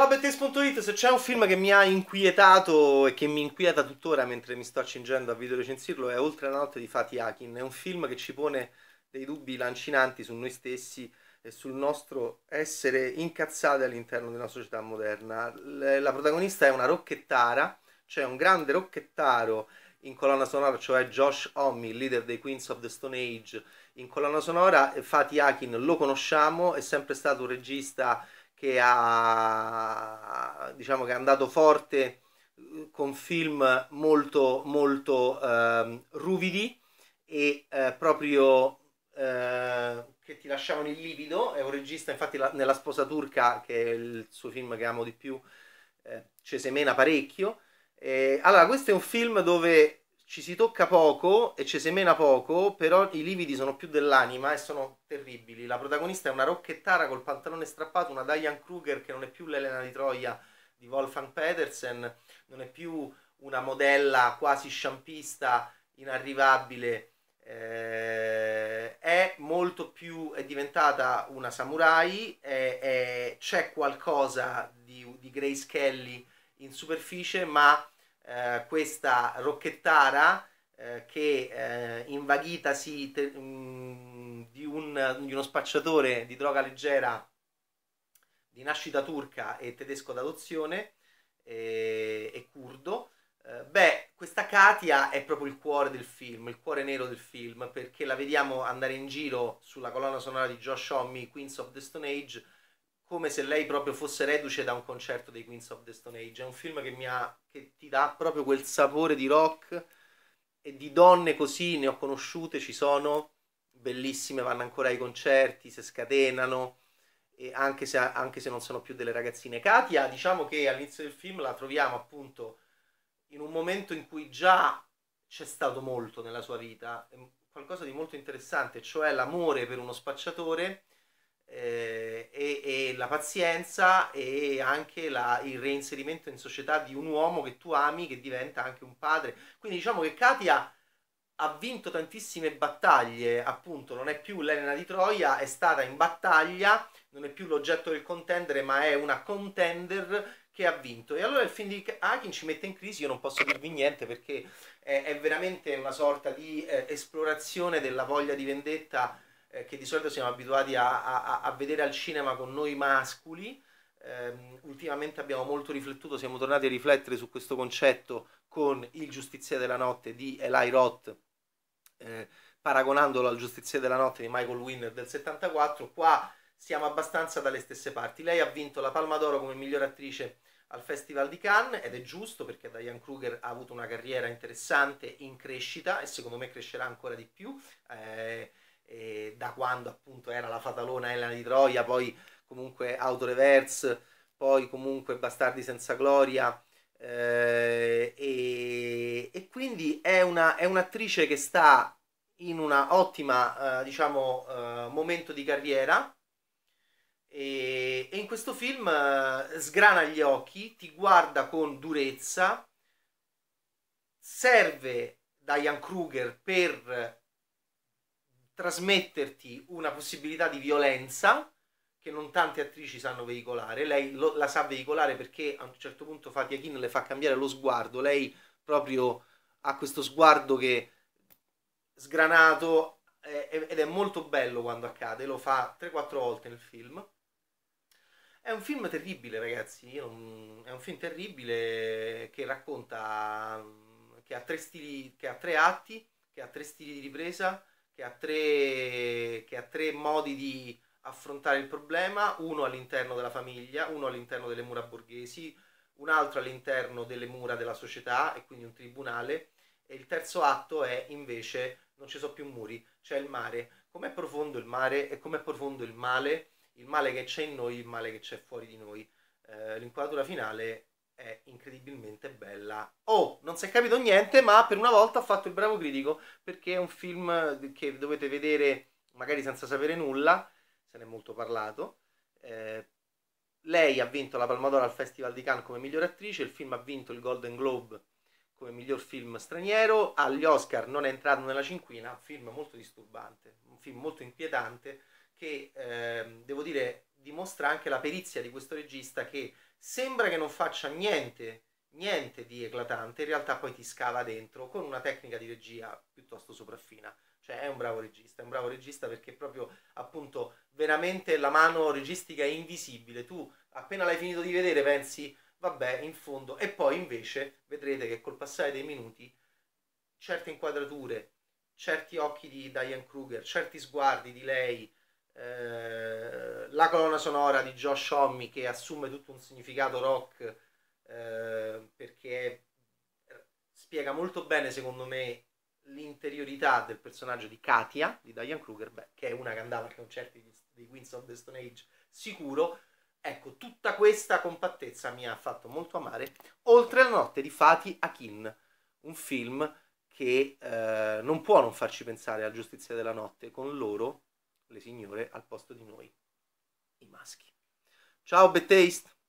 Ciao Bettes.it, se c'è un film che mi ha inquietato e che mi inquieta tuttora mentre mi sto accingendo a video recensirlo è Oltre la notte di Fatih Akin. È un film che ci pone dei dubbi lancinanti su noi stessi e sul nostro essere incazzati all'interno di una società moderna. La protagonista è una rocchettara, cioè un grande rocchettaro in colonna sonora, cioè Josh Homme, leader dei Queens of the Stone Age, in colonna sonora. Eh, Fati Akin lo conosciamo, è sempre stato un regista che ha diciamo che è andato forte eh, con film molto molto eh, ruvidi e eh, proprio eh, che ti lasciavano il livido è un regista infatti la, nella sposa turca che è il suo film che amo di più eh, semena parecchio eh, allora questo è un film dove ci si tocca poco e ci semena poco, però i lividi sono più dell'anima e sono terribili. La protagonista è una rocchettara col pantalone strappato, una Diane Kruger che non è più l'Elena di Troia di Wolfgang Petersen, non è più una modella quasi sciampista inarrivabile, eh, è molto più, è diventata una samurai, è, è, c'è qualcosa di, di Grace Kelly in superficie, ma eh, questa rocchettara eh, che eh, invaghitasi te, mh, mm, di, un, di uno spacciatore di droga leggera di nascita turca e tedesco d'adozione e, e curdo. Eh, beh, questa Katia è proprio il cuore del film, il cuore nero del film, perché la vediamo andare in giro sulla colonna sonora di Josh Homme, Queens of the Stone Age, come se lei proprio fosse reduce da un concerto dei Queens of the Stone Age. È un film che, mi ha, che ti dà proprio quel sapore di rock e di donne così ne ho conosciute, ci sono, bellissime, vanno ancora ai concerti, si scatenano, anche se, anche, se, non sono più delle ragazzine. Katia, diciamo che all'inizio del film la troviamo appunto in un momento in cui già c'è stato molto nella sua vita, ehm, qualcosa di molto interessante, cioè l'amore per uno spacciatore. Eh, la pazienza e anche la, il reinserimento in società di un uomo che tu ami, che diventa anche un padre. Quindi diciamo che Katia ha vinto tantissime battaglie, appunto, non è più l'Elena di Troia, è stata in battaglia, non è più l'oggetto del contendere, ma è una contender che ha vinto. E allora il film di Akin ci mette in crisi, io non posso dirvi niente perché è, è veramente una sorta di eh, esplorazione della voglia di vendetta eh, che di solito siamo abituati a, a, a, vedere al cinema con noi masculi. Eh, ultimamente abbiamo molto riflettuto, siamo tornati a riflettere su questo concetto con Il Giustizia della notte di Eli Roth, eh, paragonandolo al Giustizia della notte di Michael Winner del 74. Qua siamo abbastanza dalle stesse parti. Lei ha vinto la Palma d'Oro come miglior attrice al Festival di Cannes ed è giusto perché Diane Kruger ha avuto una carriera interessante in crescita e secondo me crescerà ancora di più. Eh, eh, da quando appunto era la fatalona Elena di Troia, poi comunque Auto Reverse, poi comunque Bastardi senza gloria. Eh, e, e, quindi è, una, è un'attrice che sta in una ottima, eh, diciamo, eh, momento di carriera. E, e in questo film eh, sgrana gli occhi, ti guarda con durezza, serve Diane Kruger per trasmetterti una possibilità di violenza che non tante attrici sanno veicolare. Lei lo, la sa veicolare perché a un certo punto Fatia Kin le fa cambiare lo sguardo. Lei proprio ha questo sguardo che sgranato eh, ed è molto bello quando accade, lo fa 3-4 volte nel film. È un film terribile, ragazzi. Non... È un film terribile che racconta che ha tre stili, che ha tre atti, che ha tre stili di ripresa che ha tre, che ha tre modi di affrontare il problema, uno all'interno della famiglia, uno all'interno delle mura borghesi, un altro all'interno delle mura della società e quindi un tribunale e il terzo atto è invece non ci sono più muri, c'è il mare. Com'è profondo il mare e com'è profondo il male, il male che c'è in noi, il male che c'è fuori di noi. Eh, l'inquadratura finale è incredibilmente bella. Oh, non si è capito niente, ma per una volta ho fatto il bravo critico perché è un film che dovete vedere magari senza sapere nulla, se ne è molto parlato. Eh, lei ha vinto la Palma d'Oro al Festival di Cannes come miglior attrice, il film ha vinto il Golden Globe come miglior film straniero, agli Oscar non è entrato nella cinquina, un film molto disturbante, un film molto inquietante che eh, devo dire dimostra anche la perizia di questo regista che sembra che non faccia niente, niente di eclatante, in realtà poi ti scava dentro con una tecnica di regia piuttosto sopraffina. Cioè è un bravo regista, è un bravo regista perché proprio appunto veramente la mano registica è invisibile. Tu appena l'hai finito di vedere pensi vabbè in fondo e poi invece vedrete che col passare dei minuti certe inquadrature, certi occhi di Diane Kruger, certi sguardi di lei, eh, la colonna sonora di Josh Homme che assume tutto un significato rock eh, perché spiega molto bene secondo me l'interiorità del personaggio di Katia di Diane Kruger beh, che è una che andava ai concerti di Queens of the Stone Age sicuro ecco tutta questa compattezza mi ha fatto molto amare oltre la notte di Fatih Akin un film che eh, non può non farci pensare a Giustizia della Notte con loro le signore al posto di noi, i maschi. Ciao, Betaste!